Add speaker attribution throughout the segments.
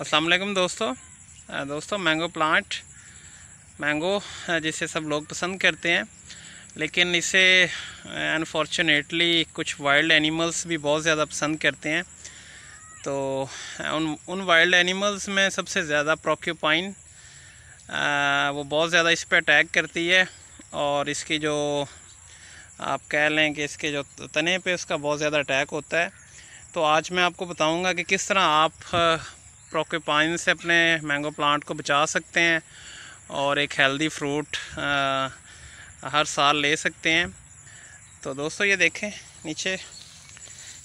Speaker 1: अस्सलाम वालेकुम दोस्तों दोस्तों मैंगो प्लांट मैंगो जिसे सब लोग पसंद करते हैं लेकिन इसे अनफॉर्चुनेटली कुछ वाइल्ड एनिमल्स भी बहुत ज़्यादा पसंद करते हैं तो उन उन वाइल्ड एनिमल्स में सबसे ज़्यादा प्रोक्यूपाइन वो बहुत ज़्यादा इस पर अटैक करती है और इसकी जो आप कह लें कि इसके जो तने पे उसका बहुत ज़्यादा अटैक होता है तो आज मैं आपको बताऊंगा कि किस तरह आप प्रोकोपाइन से अपने मैंगो प्लांट को बचा सकते हैं और एक हेल्दी फ्रूट आ, हर साल ले सकते हैं तो दोस्तों ये देखें नीचे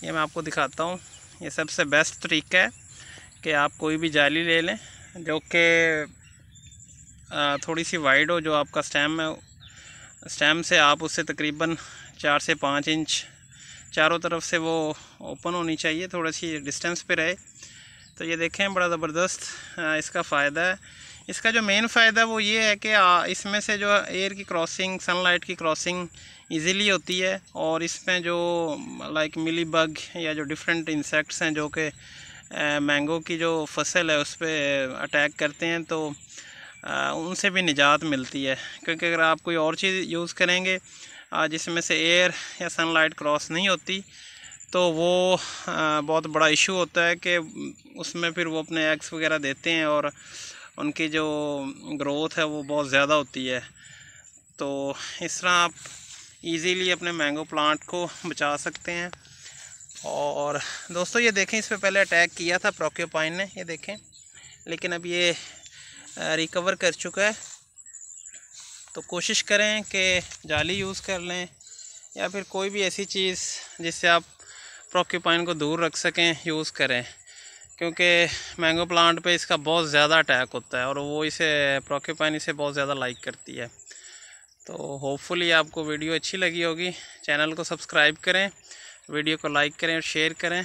Speaker 1: ये मैं आपको दिखाता हूँ ये सबसे बेस्ट तरीका है कि आप कोई भी जाली ले लें जो कि थोड़ी सी वाइड हो जो आपका स्टेम है स्टेम से आप उससे तकरीबन चार से पाँच इंच चारों तरफ से वो ओपन होनी चाहिए थोड़ी सी डिस्टेंस पे रहे तो ये देखें बड़ा ज़बरदस्त इसका फ़ायदा है इसका जो मेन फ़ायदा वो ये है कि इसमें से जो एयर की क्रॉसिंग सनलाइट की क्रॉसिंग इजीली होती है और इसमें जो लाइक मिली बग या जो डिफरेंट इंसेक्ट्स हैं जो कि मैंगो की जो फसल है उस पर अटैक करते हैं तो उनसे भी निजात मिलती है क्योंकि अगर आप कोई और चीज़ यूज़ करेंगे जिसमें से एयर या सनलाइट क्रॉस नहीं होती तो वो बहुत बड़ा इशू होता है कि उसमें फिर वो अपने एग्स वगैरह देते हैं और उनकी जो ग्रोथ है वो बहुत ज़्यादा होती है तो इस तरह आप इजीली अपने मैंगो प्लांट को बचा सकते हैं और दोस्तों ये देखें इस पर पहले अटैक किया था प्रोक्योपाइन ने ये देखें लेकिन अब ये रिकवर कर चुका है तो कोशिश करें कि जाली यूज़ कर लें या फिर कोई भी ऐसी चीज़ जिससे आप प्रोक्यूपाइन को दूर रख सकें यूज़ करें क्योंकि मैंगो प्लांट पे इसका बहुत ज़्यादा अटैक होता है और वो इसे प्रोक्यूपाइन इसे बहुत ज़्यादा लाइक करती है तो होपफुली आपको वीडियो अच्छी लगी होगी चैनल को सब्सक्राइब करें वीडियो को लाइक करें और शेयर करें